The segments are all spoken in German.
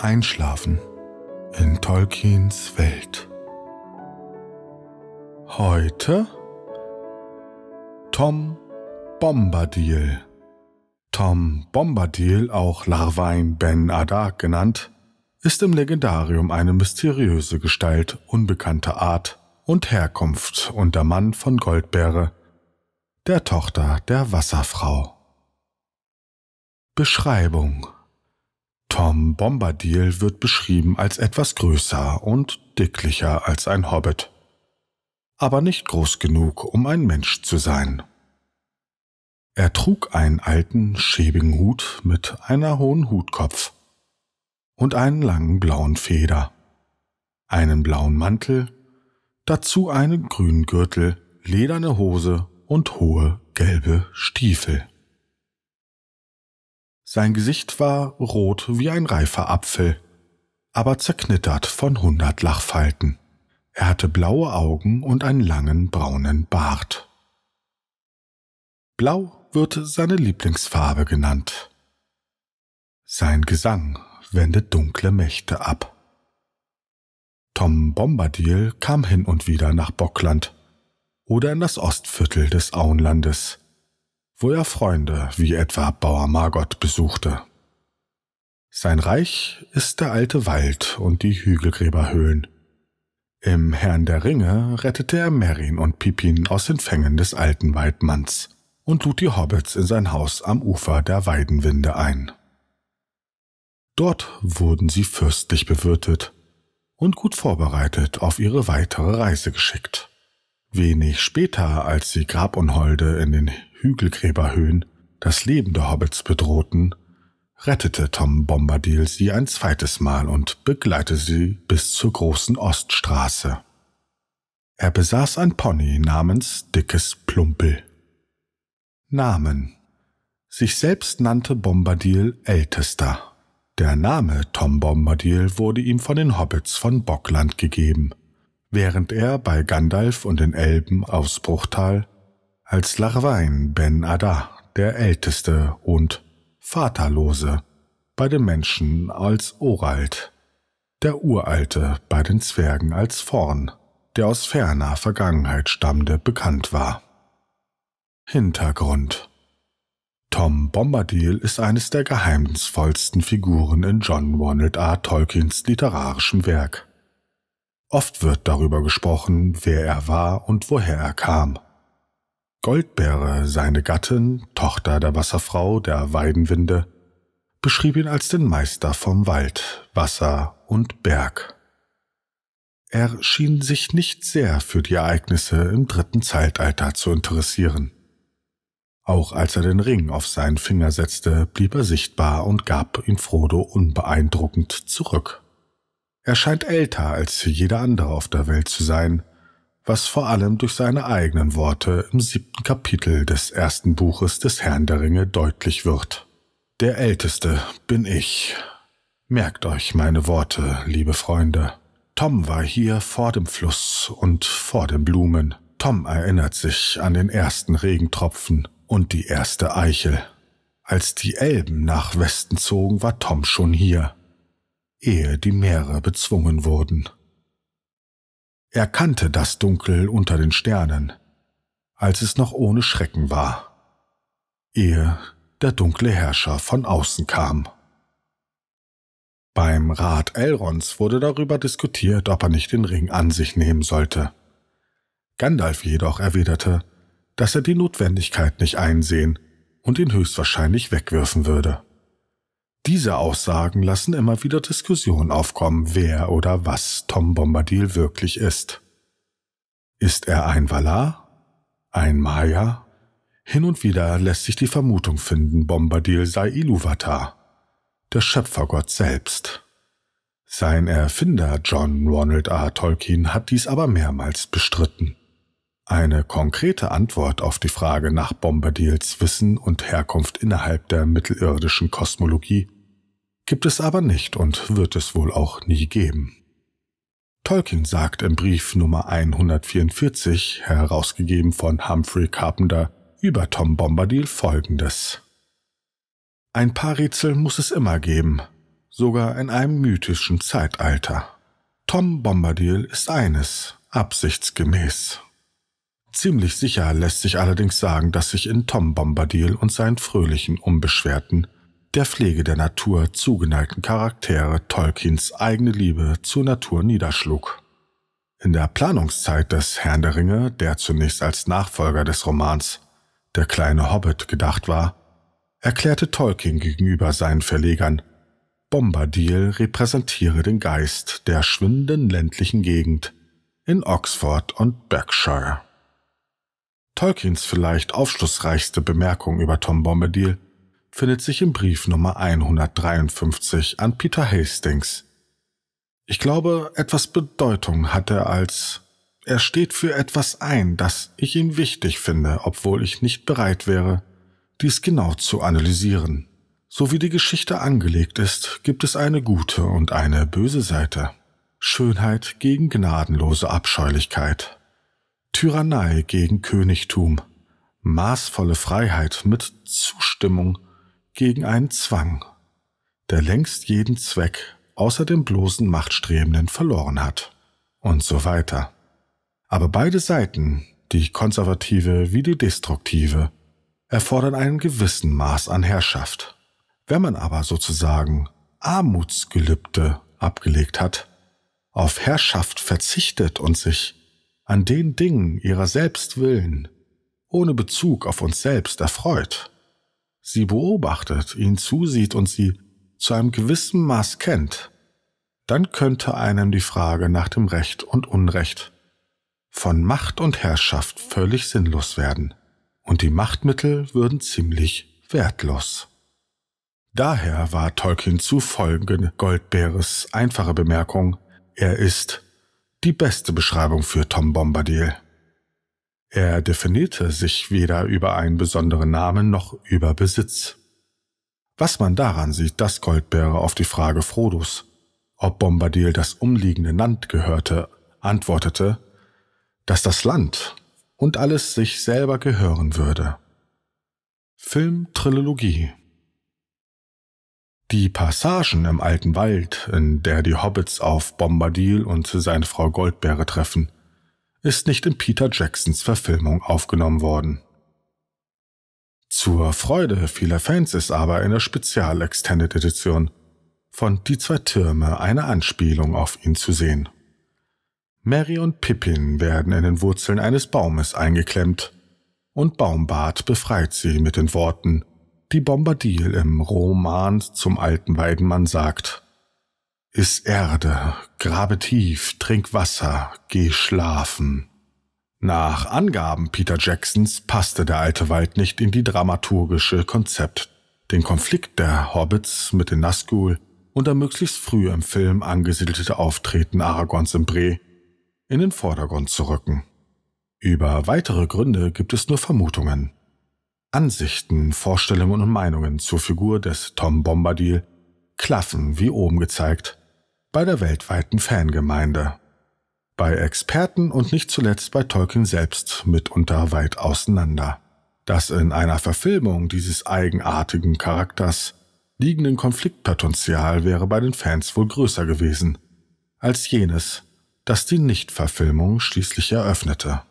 Einschlafen in Tolkiens Welt. Heute Tom Bombadil. Tom Bombadil, auch Larvain Ben Adak genannt, ist im Legendarium eine mysteriöse Gestalt unbekannter Art und Herkunft und der Mann von Goldbeere, der Tochter der Wasserfrau. Beschreibung Tom Bombadil wird beschrieben als etwas größer und dicklicher als ein Hobbit, aber nicht groß genug, um ein Mensch zu sein. Er trug einen alten, schäbigen Hut mit einer hohen Hutkopf und einen langen blauen Feder, einen blauen Mantel, dazu einen grünen Gürtel, lederne Hose und hohe gelbe Stiefel. Sein Gesicht war rot wie ein reifer Apfel, aber zerknittert von hundert Lachfalten. Er hatte blaue Augen und einen langen braunen Bart. Blau wird seine Lieblingsfarbe genannt. Sein Gesang wendet dunkle Mächte ab. Tom Bombadil kam hin und wieder nach Bockland oder in das Ostviertel des Auenlandes wo er Freunde wie etwa Bauer Margot besuchte. Sein Reich ist der alte Wald und die Hügelgräberhöhlen. Im Herrn der Ringe rettete er Merin und Pipin aus den Fängen des alten Waldmanns und lud die Hobbits in sein Haus am Ufer der Weidenwinde ein. Dort wurden sie fürstlich bewirtet und gut vorbereitet auf ihre weitere Reise geschickt. Wenig später, als sie Grabunholde in den Hügelgräberhöhen das Leben der Hobbits bedrohten, rettete Tom Bombadil sie ein zweites Mal und begleitete sie bis zur großen Oststraße. Er besaß ein Pony namens Dickes Plumpel. Namen Sich selbst nannte Bombadil Ältester. Der Name Tom Bombadil wurde ihm von den Hobbits von Bockland gegeben, während er bei Gandalf und den Elben aus Bruchtal als Larwein Ben Adda, der älteste und vaterlose, bei den Menschen als Oralt, der uralte bei den Zwergen als Vorn, der aus ferner Vergangenheit stammende, bekannt war. Hintergrund Tom Bombadil ist eines der geheimnisvollsten Figuren in John Ronald R. Tolkiens literarischem Werk. Oft wird darüber gesprochen, wer er war und woher er kam. Goldbeere, seine Gattin, Tochter der Wasserfrau der Weidenwinde, beschrieb ihn als den Meister vom Wald, Wasser und Berg. Er schien sich nicht sehr für die Ereignisse im dritten Zeitalter zu interessieren. Auch als er den Ring auf seinen Finger setzte, blieb er sichtbar und gab ihn Frodo unbeeindruckend zurück. Er scheint älter als jeder andere auf der Welt zu sein, was vor allem durch seine eigenen Worte im siebten Kapitel des ersten Buches des Herrn der Ringe deutlich wird. Der Älteste bin ich. Merkt euch meine Worte, liebe Freunde. Tom war hier vor dem Fluss und vor den Blumen. Tom erinnert sich an den ersten Regentropfen und die erste Eichel. Als die Elben nach Westen zogen, war Tom schon hier, ehe die Meere bezwungen wurden. Er kannte das Dunkel unter den Sternen, als es noch ohne Schrecken war, ehe der dunkle Herrscher von außen kam. Beim Rat Elrons wurde darüber diskutiert, ob er nicht den Ring an sich nehmen sollte. Gandalf jedoch erwiderte, dass er die Notwendigkeit nicht einsehen und ihn höchstwahrscheinlich wegwerfen würde diese Aussagen lassen immer wieder Diskussionen aufkommen, wer oder was Tom Bombadil wirklich ist. Ist er ein Valar? Ein Maya? Hin und wieder lässt sich die Vermutung finden, Bombadil sei Iluvatar, der Schöpfergott selbst. Sein Erfinder John Ronald R. Tolkien hat dies aber mehrmals bestritten. Eine konkrete Antwort auf die Frage nach Bombadils Wissen und Herkunft innerhalb der mittelirdischen Kosmologie gibt es aber nicht und wird es wohl auch nie geben. Tolkien sagt im Brief Nummer 144, herausgegeben von Humphrey Carpenter, über Tom Bombadil folgendes. Ein paar Rätsel muss es immer geben, sogar in einem mythischen Zeitalter. Tom Bombadil ist eines, absichtsgemäß. Ziemlich sicher lässt sich allerdings sagen, dass sich in Tom Bombadil und seinen fröhlichen, unbeschwerten, der Pflege der Natur zugeneigten Charaktere Tolkiens eigene Liebe zur Natur niederschlug. In der Planungszeit des Herrn der Ringe, der zunächst als Nachfolger des Romans Der kleine Hobbit gedacht war, erklärte Tolkien gegenüber seinen Verlegern, Bombadil repräsentiere den Geist der schwindenden ländlichen Gegend in Oxford und Berkshire. Tolkiens vielleicht aufschlussreichste Bemerkung über Tom Bombadil findet sich im Brief Nummer 153 an Peter Hastings. Ich glaube, etwas Bedeutung hat er als er steht für etwas ein, das ich ihm wichtig finde, obwohl ich nicht bereit wäre, dies genau zu analysieren. So wie die Geschichte angelegt ist, gibt es eine gute und eine böse Seite. Schönheit gegen gnadenlose Abscheulichkeit. Tyrannei gegen Königtum. Maßvolle Freiheit mit Zustimmung gegen einen Zwang, der längst jeden Zweck außer dem bloßen Machtstrebenden verloren hat. Und so weiter. Aber beide Seiten, die konservative wie die destruktive, erfordern einen gewissen Maß an Herrschaft. Wenn man aber sozusagen Armutsgelübde abgelegt hat, auf Herrschaft verzichtet und sich an den Dingen ihrer selbst willen, ohne Bezug auf uns selbst erfreut, Sie beobachtet, ihn zusieht und sie zu einem gewissen Maß kennt, dann könnte einem die Frage nach dem Recht und Unrecht von Macht und Herrschaft völlig sinnlos werden, und die Machtmittel würden ziemlich wertlos. Daher war Tolkien zu folgende Goldbeeres einfache Bemerkung, er ist die beste Beschreibung für Tom Bombadil. Er definierte sich weder über einen besonderen Namen noch über Besitz. Was man daran sieht, dass Goldbeere auf die Frage Frodos, ob Bombardier das umliegende Land gehörte, antwortete, dass das Land und alles sich selber gehören würde. Filmtrilogie Die Passagen im alten Wald, in der die Hobbits auf Bombardier und seine Frau Goldbeere treffen, ist nicht in Peter Jacksons Verfilmung aufgenommen worden. Zur Freude vieler Fans ist aber in der Spezial-Extended-Edition von Die zwei Türme eine Anspielung auf ihn zu sehen. Mary und Pippin werden in den Wurzeln eines Baumes eingeklemmt und Baumbart befreit sie mit den Worten, die Bombadil im Roman zum alten Weidenmann sagt – Iss Erde, grabe tief, trink Wasser, geh schlafen. Nach Angaben Peter Jacksons passte der alte Wald nicht in die dramaturgische Konzept. Den Konflikt der Hobbits mit den Nazgul und der möglichst früh im Film angesiedelte Auftreten Aragons im Bre in den Vordergrund zu rücken. Über weitere Gründe gibt es nur Vermutungen. Ansichten, Vorstellungen und Meinungen zur Figur des Tom Bombadil klaffen, wie oben gezeigt bei der weltweiten Fangemeinde. Bei Experten und nicht zuletzt bei Tolkien selbst mitunter weit auseinander. Das in einer Verfilmung dieses eigenartigen Charakters liegenden Konfliktpotenzial wäre bei den Fans wohl größer gewesen, als jenes, das die Nichtverfilmung schließlich eröffnete.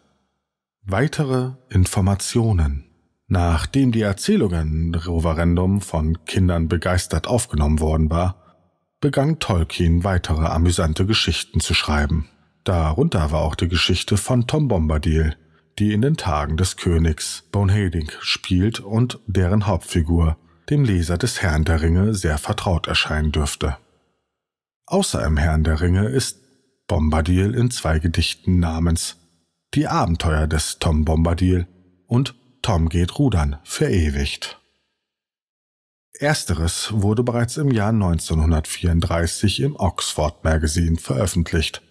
Weitere Informationen Nachdem die Erzählungen Rovarendum von Kindern begeistert aufgenommen worden war, begann Tolkien weitere amüsante Geschichten zu schreiben. Darunter war auch die Geschichte von Tom Bombadil, die in den Tagen des Königs Bonheding spielt und deren Hauptfigur, dem Leser des Herrn der Ringe, sehr vertraut erscheinen dürfte. Außer im Herrn der Ringe ist Bombadil in zwei Gedichten namens Die Abenteuer des Tom Bombadil und Tom geht rudern verewigt. Ersteres wurde bereits im Jahr 1934 im Oxford Magazine veröffentlicht,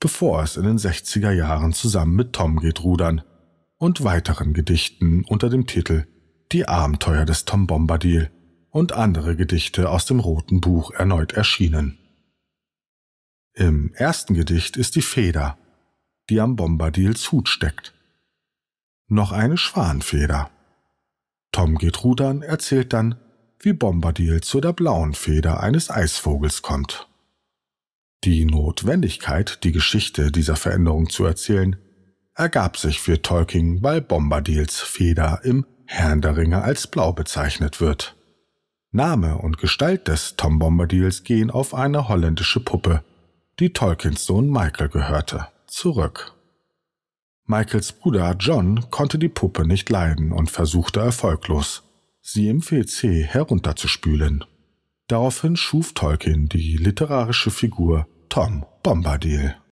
bevor es in den 60er Jahren zusammen mit Tom geht rudern und weiteren Gedichten unter dem Titel Die Abenteuer des Tom Bombadil und andere Gedichte aus dem Roten Buch erneut erschienen. Im ersten Gedicht ist die Feder, die am Bombadils Hut steckt. Noch eine Schwanfeder. Tom geht rudern, erzählt dann, wie Bombadil zu der blauen Feder eines Eisvogels kommt. Die Notwendigkeit, die Geschichte dieser Veränderung zu erzählen, ergab sich für Tolkien, weil Bombadils Feder im Herrn der Ringe als blau bezeichnet wird. Name und Gestalt des Tom Bombadils gehen auf eine holländische Puppe, die Tolkiens Sohn Michael gehörte, zurück. Michaels Bruder John konnte die Puppe nicht leiden und versuchte erfolglos, Sie im WC herunterzuspülen. Daraufhin schuf Tolkien die literarische Figur Tom Bombadil